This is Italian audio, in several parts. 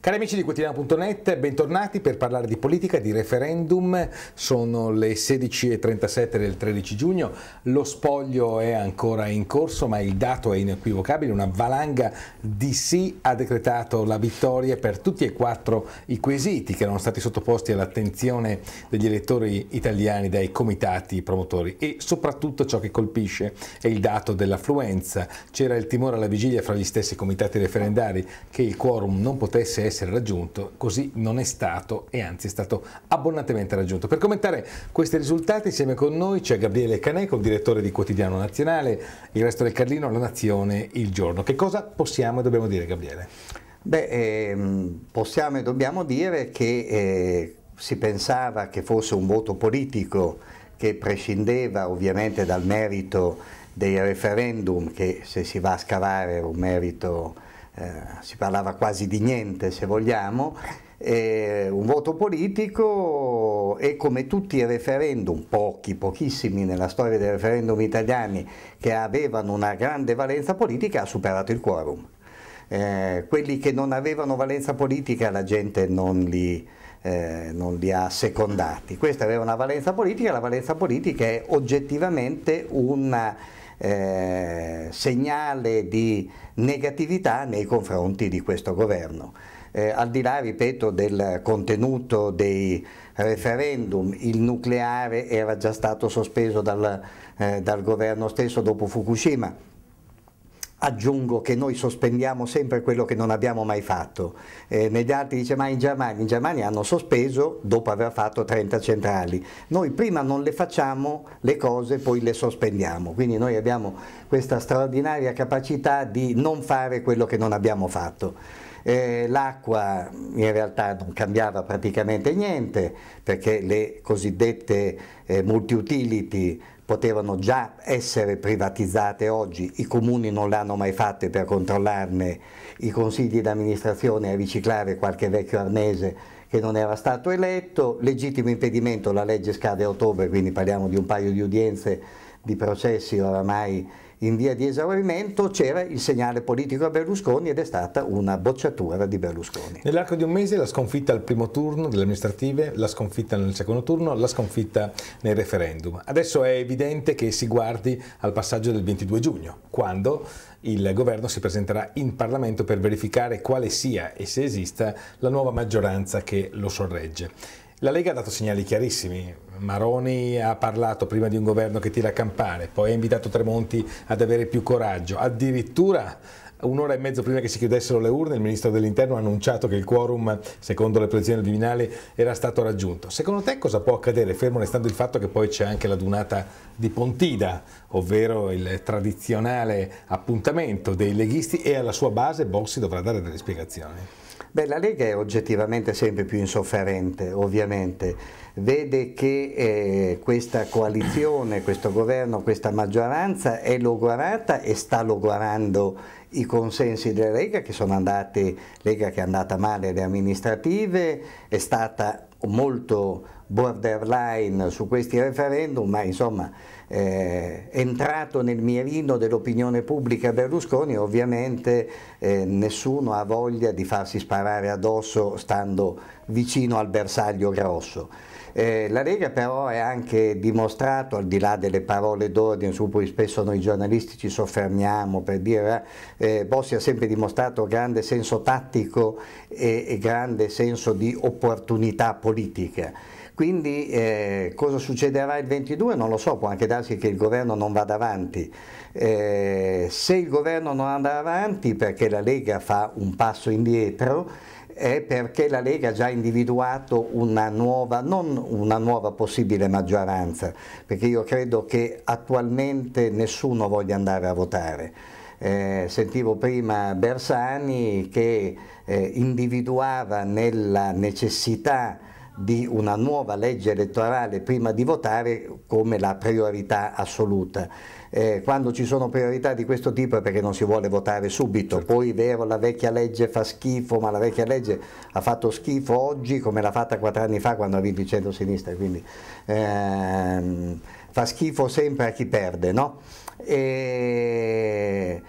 Cari amici di quotidiano.net, bentornati per parlare di politica, di referendum. Sono le 16.37 del 13 giugno, lo spoglio è ancora in corso, ma il dato è inequivocabile, una valanga di sì ha decretato la vittoria per tutti e quattro i quesiti che erano stati sottoposti all'attenzione degli elettori italiani dai comitati promotori e soprattutto ciò che colpisce è il dato dell'affluenza. C'era il timore alla vigilia fra gli stessi comitati referendari che il quorum non potesse essere essere raggiunto, così non è stato e anzi è stato abbondantemente raggiunto. Per commentare questi risultati insieme con noi c'è Gabriele Caneco, direttore di Quotidiano Nazionale, il resto del Carlino, La Nazione, Il Giorno. Che cosa possiamo e dobbiamo dire Gabriele? Beh, eh, possiamo e dobbiamo dire che eh, si pensava che fosse un voto politico che prescindeva ovviamente dal merito dei referendum, che se si va a scavare un merito eh, si parlava quasi di niente se vogliamo, eh, un voto politico e come tutti i referendum, pochi, pochissimi nella storia dei referendum italiani che avevano una grande valenza politica, ha superato il quorum. Eh, quelli che non avevano valenza politica la gente non li, eh, non li ha secondati. Questa aveva una valenza politica, la valenza politica è oggettivamente una eh, segnale di negatività nei confronti di questo governo. Eh, al di là, ripeto, del contenuto dei referendum, il nucleare era già stato sospeso dal, eh, dal governo stesso dopo Fukushima, Aggiungo che noi sospendiamo sempre quello che non abbiamo mai fatto. Eh, negli altri dice ma in Germania, in Germania hanno sospeso dopo aver fatto 30 centrali. Noi prima non le facciamo le cose, poi le sospendiamo. Quindi noi abbiamo questa straordinaria capacità di non fare quello che non abbiamo fatto. Eh, l'acqua in realtà non cambiava praticamente niente perché le cosiddette eh, multi-utility potevano già essere privatizzate oggi, i comuni non l'hanno mai fatte per controllarne, i consigli di amministrazione a riciclare qualche vecchio arnese che non era stato eletto, legittimo impedimento, la legge scade a ottobre, quindi parliamo di un paio di udienze, di processi oramai in via di esaurimento, c'era il segnale politico a Berlusconi ed è stata una bocciatura di Berlusconi. Nell'arco di un mese la sconfitta al primo turno delle amministrative, la sconfitta nel secondo turno, la sconfitta nel referendum. Adesso è evidente che si guardi al passaggio del 22 giugno, quando il governo si presenterà in Parlamento per verificare quale sia e se esista la nuova maggioranza che lo sorregge. La Lega ha dato segnali chiarissimi, Maroni ha parlato prima di un governo che tira a campare, poi ha invitato Tremonti ad avere più coraggio, addirittura un'ora e mezzo prima che si chiudessero le urne il Ministro dell'Interno ha annunciato che il quorum, secondo le previsioni del Viminale, era stato raggiunto. Secondo te cosa può accadere, fermo restando il fatto che poi c'è anche la dunata di Pontida, ovvero il tradizionale appuntamento dei leghisti e alla sua base Bossi dovrà dare delle spiegazioni? Beh, la Lega è oggettivamente sempre più insofferente, ovviamente. Vede che eh, questa coalizione, questo governo, questa maggioranza è logorata e sta logorando i consensi della Lega che sono andati, Lega che è andata male alle amministrative, è stata molto borderline su questi referendum, ma insomma eh, entrato nel mirino dell'opinione pubblica Berlusconi ovviamente eh, nessuno ha voglia di farsi sparare addosso stando vicino al bersaglio grosso. Eh, la Lega però è anche dimostrato, al di là delle parole d'ordine su cui spesso noi giornalisti ci soffermiamo per dire, eh, Bossi ha sempre dimostrato grande senso tattico e, e grande senso di opportunità politica. Quindi eh, cosa succederà il 22 non lo so, può anche darsi che il governo non vada avanti. Eh, se il governo non andrà avanti perché la Lega fa un passo indietro, è perché la Lega ha già individuato una nuova, non una nuova possibile maggioranza, perché io credo che attualmente nessuno voglia andare a votare. Eh, sentivo prima Bersani che eh, individuava nella necessità di una nuova legge elettorale prima di votare come la priorità assoluta. Eh, quando ci sono priorità di questo tipo è perché non si vuole votare subito, certo. poi è vero la vecchia legge fa schifo, ma la vecchia legge ha fatto schifo oggi come l'ha fatta quattro anni fa quando ha vinto il centro-sinistra, quindi ehm, fa schifo sempre a chi perde. No? E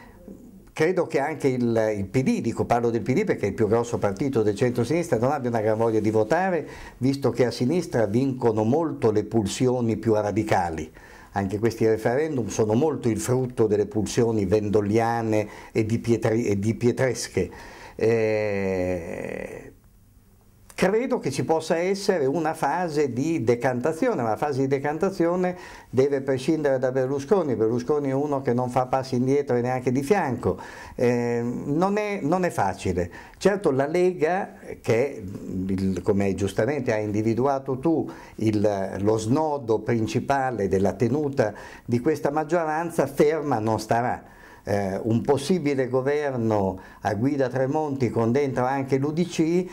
credo che anche il, il, PD, dico parlo del PD perché è il più grosso partito del centro-sinistra, non abbia una gran voglia di votare, visto che a sinistra vincono molto le pulsioni più radicali. Anche questi referendum sono molto il frutto delle pulsioni vendoliane e di, pietri, e di pietresche. Eh, credo che ci possa essere una fase di decantazione, ma la fase di decantazione deve prescindere da Berlusconi, Berlusconi è uno che non fa passi indietro e neanche di fianco, eh, non, è, non, è, facile. Certo la Lega, che il, come giustamente hai individuato tu, il, lo snodo principale della tenuta di questa maggioranza, ferma non starà. Eh, un possibile governo a guida Tremonti con dentro anche l'Udc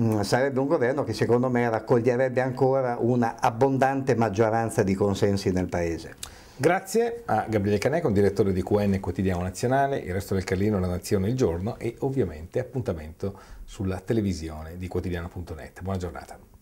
Mm, sarebbe un governo che secondo me raccoglierebbe ancora una abbondante maggioranza di consensi nel Paese. Grazie a Gabriele Caneco, direttore di QN Quotidiano Nazionale, il resto del Carlino, La Nazione, Il Giorno e ovviamente appuntamento sulla televisione di quotidiano.net. Buona giornata.